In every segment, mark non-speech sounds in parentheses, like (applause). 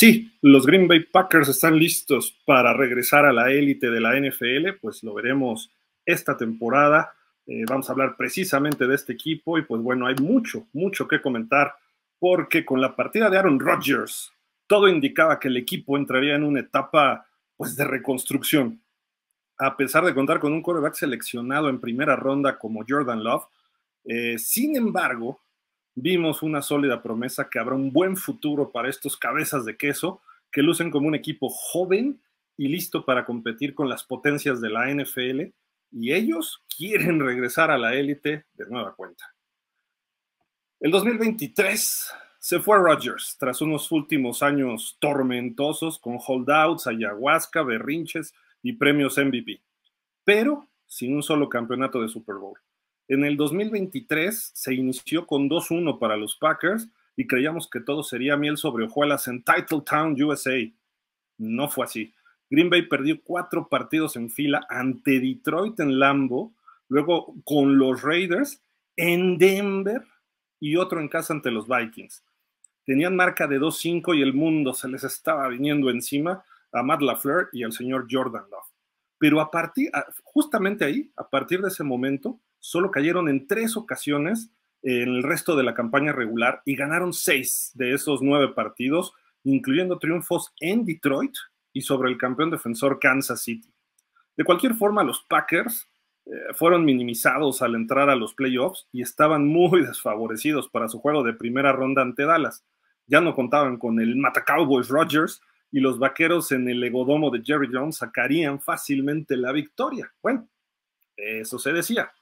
Sí, los Green Bay Packers están listos para regresar a la élite de la NFL, pues lo veremos esta temporada. Eh, vamos a hablar precisamente de este equipo y pues bueno, hay mucho, mucho que comentar porque con la partida de Aaron Rodgers, todo indicaba que el equipo entraría en una etapa pues de reconstrucción. A pesar de contar con un quarterback seleccionado en primera ronda como Jordan Love, eh, sin embargo, vimos una sólida promesa que habrá un buen futuro para estos cabezas de queso que lucen como un equipo joven y listo para competir con las potencias de la NFL y ellos quieren (laughs) regresar a la élite de nueva cuenta. El 2023 se fue Rodgers tras unos últimos años tormentosos con holdouts, ayahuasca, berrinches y premios MVP, pero sin un solo campeonato de Super Bowl. En el 2023 se inició con 2-1 para los Packers y creíamos que todo sería miel sobre hojuelas en Title Town USA. No fue así. Green Bay perdió cuatro partidos en fila ante Detroit en Lambo, luego con los Raiders en Denver y otro en casa ante los Vikings. Tenían marca de 2-5 y el mundo se les estaba viniendo encima a Matt LaFleur y al señor Jordan Love. Pero a partir, justamente ahí, a partir de ese momento, solo cayeron en tres ocasiones en el resto de la campaña regular y ganaron seis de esos nueve partidos, incluyendo triunfos en Detroit y sobre el campeón defensor Kansas City. De cualquier forma, los Packers eh, fueron minimizados al entrar a los playoffs y estaban muy (laughs) desfavorecidos para su juego de primera ronda ante Dallas. Ya no contaban con el Matacowboys Rogers y los vaqueros en el egodomo de Jerry Jones sacarían fácilmente la victoria. Bueno, eso se decía.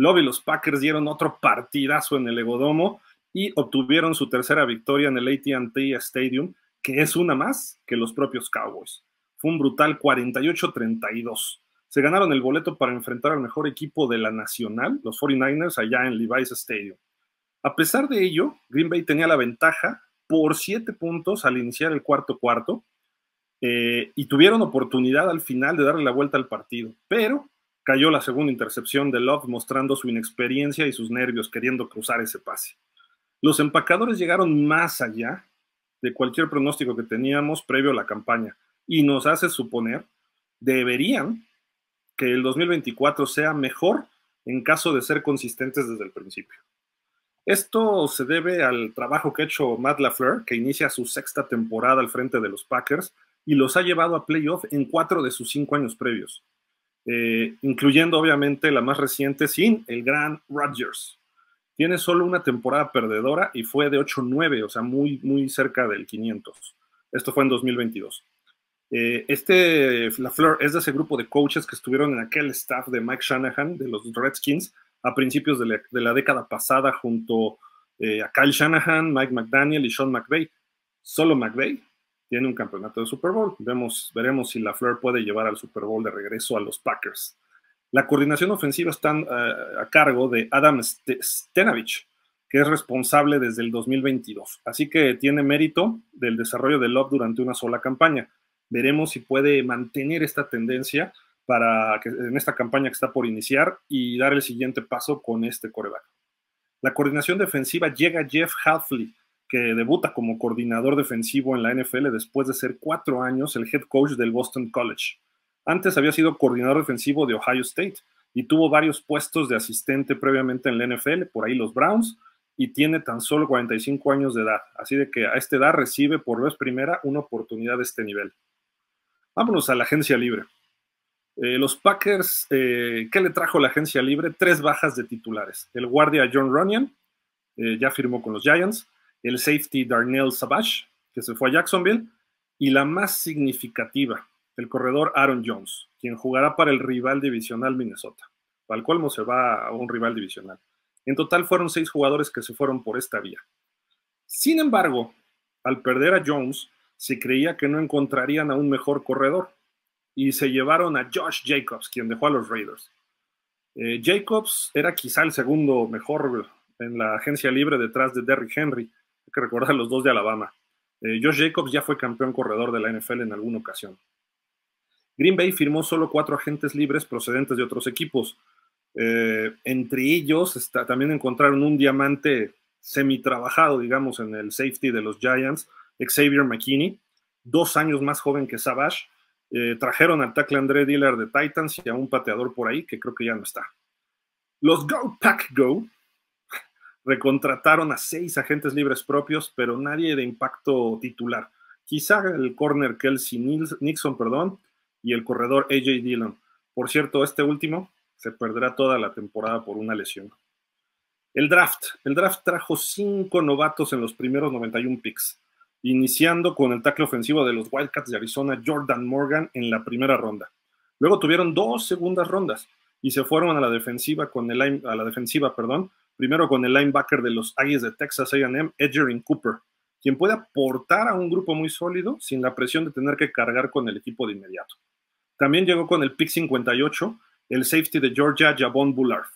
Love y los Packers dieron otro partidazo en el Egodomo y obtuvieron su tercera victoria en el ATT Stadium, que es una más que los propios Cowboys. Fue un brutal 48-32. Se ganaron el boleto para enfrentar al mejor equipo de la Nacional, los 49ers, allá en Levi's Stadium. A pesar de ello, Green Bay tenía la ventaja por 7 puntos al iniciar el cuarto cuarto eh, y tuvieron oportunidad al final de darle la vuelta al partido, pero cayó la segunda intercepción de Love mostrando su inexperiencia y sus nervios queriendo cruzar ese pase. Los empacadores llegaron más allá de cualquier pronóstico que teníamos previo a la campaña y nos hace suponer, deberían, que el 2024 sea mejor en caso de ser consistentes desde el principio. Esto se debe al trabajo que ha hecho Matt LaFleur, que inicia su sexta temporada al frente de los Packers y los ha llevado a playoff en cuatro de sus cinco años previos. Eh, incluyendo obviamente la más reciente sin el gran Rodgers. Tiene solo una temporada perdedora y fue de 8-9, o sea, muy, muy cerca del 500. Esto fue en 2022. Eh, este Fleur, es de ese grupo de coaches que estuvieron en aquel staff de Mike Shanahan, de los Redskins, a principios de la, década pasada junto eh, a Kyle Shanahan, Mike McDaniel y Sean McVay. Solo McVay tiene un campeonato de Super Bowl. Vemos, veremos si la Fleur puede llevar al Super Bowl de regreso a los Packers. La coordinación ofensiva está eh, a cargo de Adam Stenavich, que es responsable desde el 2022. Así que tiene mérito del desarrollo de Love durante una sola campaña. Veremos si puede mantener esta tendencia para que, en esta campaña que está por iniciar y dar el siguiente paso con este coreback. La coordinación defensiva llega Jeff Halfley, que debuta como coordinador defensivo en la NFL después de ser cuatro años el head coach del Boston College. Antes había sido coordinador defensivo de Ohio State y tuvo varios puestos de asistente previamente en la NFL, por ahí los Browns, y tiene tan solo 45 años de edad. Así de que a esta edad recibe por vez primera una oportunidad de este nivel. Vámonos a la agencia libre. Eh, los Packers, eh, ¿qué le trajo la agencia libre? Tres bajas de titulares. El guardia John Runyon eh, ya firmó con los Giants el safety Darnell Savage, que se fue a Jacksonville, y la más significativa, el corredor Aaron Jones, quien jugará para el rival divisional Minnesota. Al no se va a un rival divisional. En total fueron seis jugadores que se fueron por esta vía. Sin embargo, al perder a Jones, se creía que no encontrarían a un mejor corredor y se llevaron a Josh Jacobs, quien dejó a los Raiders. Eh, Jacobs era quizá el segundo mejor en la agencia libre detrás de Derrick Henry, hay que recordar los dos de Alabama. Eh, Josh Jacobs ya fue campeón corredor de la NFL en alguna ocasión. Green Bay firmó solo cuatro agentes libres procedentes de otros equipos. Eh, entre ellos está, también encontraron un diamante semi-trabajado, digamos, en el safety de los Giants, Xavier McKinney, dos años más joven que Savage. Eh, trajeron al tackle André Diller de Titans y a un pateador por ahí que creo que ya no está. Los Go Pack Go Recontrataron a seis agentes libres propios, pero nadie de impacto titular. Quizá el corner Kelsey Nixon perdón, y el corredor AJ Dillon. Por cierto, este último se perderá toda la temporada por una lesión. El draft. El draft trajo cinco novatos en los primeros 91 picks, iniciando con el tackle ofensivo de los Wildcats de Arizona, Jordan Morgan, en la primera ronda. Luego tuvieron dos segundas rondas y se fueron a la defensiva con el a la defensiva, perdón, Primero con el linebacker de los Aggies de Texas AM, Edgerin Cooper, quien puede aportar a un grupo muy sólido sin la presión de tener que cargar con el equipo de inmediato. También llegó con el pick 58, el safety de Georgia, Javon Bullard.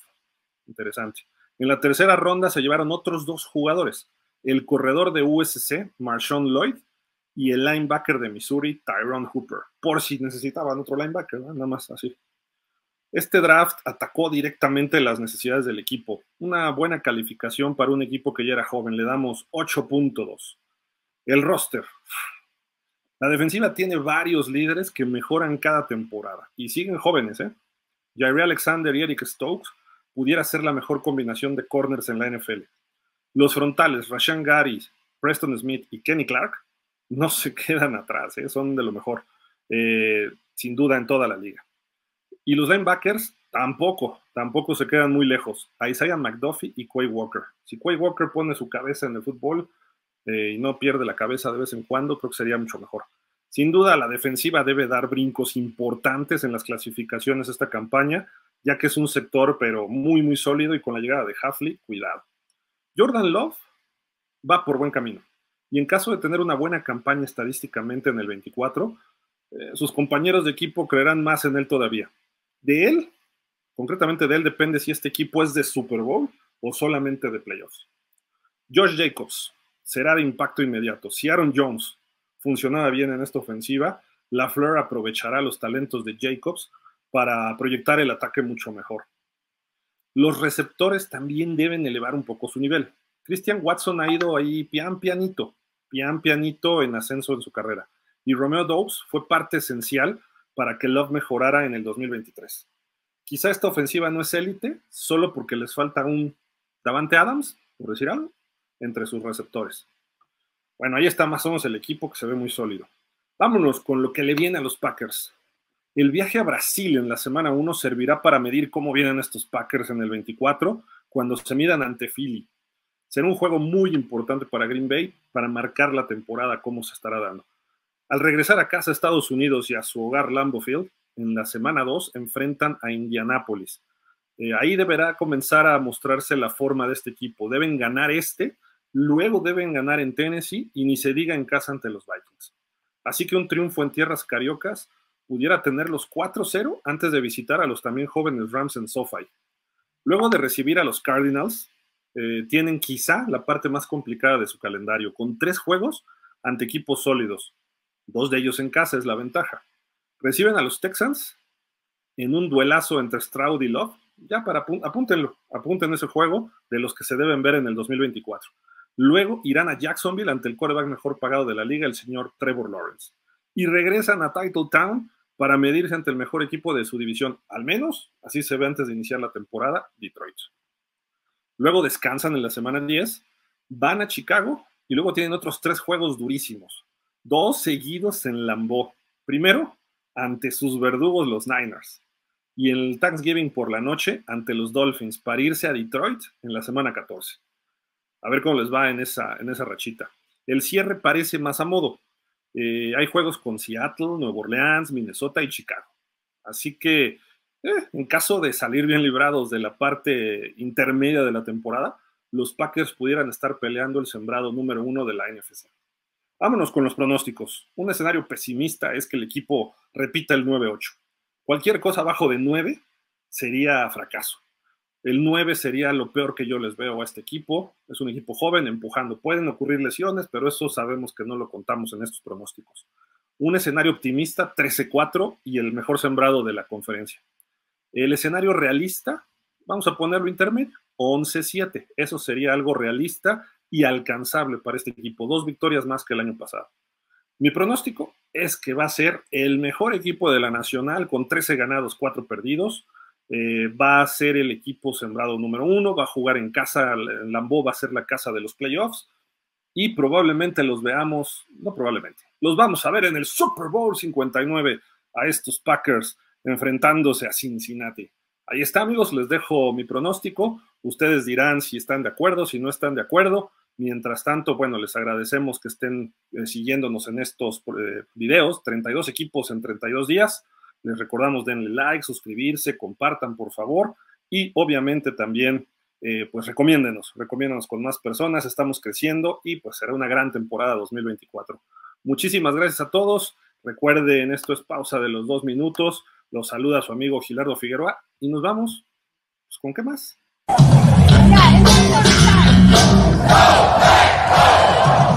Interesante. En la tercera ronda se llevaron otros dos jugadores, el corredor de USC, Marshawn Lloyd, y el linebacker de Missouri, Tyrone Hooper, por si necesitaban otro linebacker, nada más así. Este draft atacó directamente las necesidades del equipo. Una buena calificación para un equipo que ya era joven. Le damos 8.2. El roster. La defensiva tiene varios líderes que mejoran cada temporada y siguen jóvenes, ¿eh? Jair Alexander y Eric Stokes pudiera ser la mejor combinación de corners en la NFL. Los frontales, Rashan Gary, Preston Smith y Kenny Clark, no se (laughs) quedan atrás, ¿eh? son de lo mejor, eh, sin duda, en toda la liga. Y los linebackers tampoco, tampoco se quedan muy lejos. A Isaiah McDuffie y Quay Walker. Si Quay Walker pone su cabeza en el fútbol eh, y no pierde la cabeza de vez en cuando, creo que sería mucho mejor. Sin duda, la defensiva debe dar brincos importantes en las clasificaciones esta campaña, ya que es un sector, pero muy, muy sólido y con la llegada de Huffley, cuidado. Jordan Love va por buen camino. Y en caso de tener una buena campaña estadísticamente en el 24, eh, sus compañeros de equipo creerán más en él todavía de él, concretamente de él, depende si este equipo es de Super Bowl o solamente de playoffs. Josh Jacobs será de impacto inmediato. Si Aaron Jones funcionaba bien en esta ofensiva, LaFleur aprovechará los talentos de Jacobs para proyectar el ataque mucho mejor. Los receptores también deben elevar un poco su nivel. Christian Watson ha ido ahí pian pianito, pian pianito en ascenso en su carrera. Y Romeo Dobbs fue parte esencial para que Love mejorara en el 2023. Quizá esta ofensiva no es élite, solo porque les falta un Davante Adams, por decir algo, entre sus receptores. Bueno, ahí está más o menos el equipo que se ve muy sólido. Vámonos con lo que le viene a los Packers. El viaje a Brasil en la semana 1 servirá para medir cómo vienen estos Packers en el 24 cuando se midan ante Philly. Será un juego muy importante para Green Bay para marcar la temporada, cómo se estará dando. Al regresar a casa a Estados Unidos y a su hogar Lambofield Field, en la semana 2 enfrentan a Indianápolis. Eh, ahí deberá comenzar a mostrarse la forma de este equipo. Deben ganar este, luego deben ganar en Tennessee y ni se diga en casa ante los Vikings. Así que un triunfo en tierras cariocas pudiera tener los 4-0 antes de visitar a los también jóvenes Rams en SoFi. Luego de recibir a los Cardinals, eh, tienen quizá la parte más complicada de su calendario, con tres juegos ante equipos sólidos. Dos de ellos en casa es la ventaja. Reciben a los Texans en un duelazo entre Stroud y Love. Ya para apúntenlo, apunten ese juego de los que se deben ver en el 2024. Luego irán a Jacksonville ante el quarterback mejor pagado de la liga, el señor Trevor Lawrence. Y regresan a Title Town para medirse ante el mejor equipo de su división. Al menos así se ve antes de iniciar la temporada, Detroit. Luego descansan en la semana 10, van a Chicago y luego tienen otros tres juegos durísimos dos seguidos en Lambeau. Primero, ante sus verdugos los Niners. Y en el Thanksgiving por la noche, ante los Dolphins, para irse a Detroit en la semana 14. A ver cómo les va en esa, en esa rachita. El cierre parece más a modo. Eh, hay juegos con Seattle, Nueva Orleans, Minnesota y Chicago. Así que, eh, en caso de salir bien librados de la parte intermedia de la temporada, los Packers pudieran estar peleando el sembrado número uno de la NFC. Vámonos con los pronósticos. Un escenario pesimista es que el equipo repita el 9-8. Cualquier cosa abajo de 9 sería fracaso. El 9 sería lo peor que yo les veo a este equipo. Es un equipo joven, empujando. Pueden ocurrir lesiones, pero eso sabemos que no lo contamos en estos pronósticos. Un escenario optimista, 13-4 y el mejor sembrado de la conferencia. El escenario realista, vamos a ponerlo intermedio, 11-7. Eso sería algo realista y alcanzable para este equipo. Dos victorias más que el año pasado. Mi pronóstico es que va a ser el mejor equipo de la Nacional con 13 ganados, 4 perdidos. Eh, va a ser el equipo sembrado número uno, va a jugar en casa, Lambó va a ser la casa de los playoffs y probablemente los veamos, no probablemente, los vamos a ver en el Super Bowl 59 a estos Packers enfrentándose a Cincinnati. Ahí está amigos, les dejo mi pronóstico, ustedes dirán si están de acuerdo, si no están de acuerdo. Mientras tanto, bueno, les agradecemos que estén eh, siguiéndonos en estos eh, videos, 32 equipos en 32 días. Les recordamos, denle like, suscribirse, compartan, por favor. Y obviamente también, eh, pues recomiéndenos, recomiéndanos con más personas. Estamos creciendo y pues será una gran temporada 2024. Muchísimas gracias a todos. Recuerden, esto es pausa de los dos minutos. Los saluda su amigo Gilardo Figueroa y nos vamos. Pues, ¿Con qué más? go, go, go.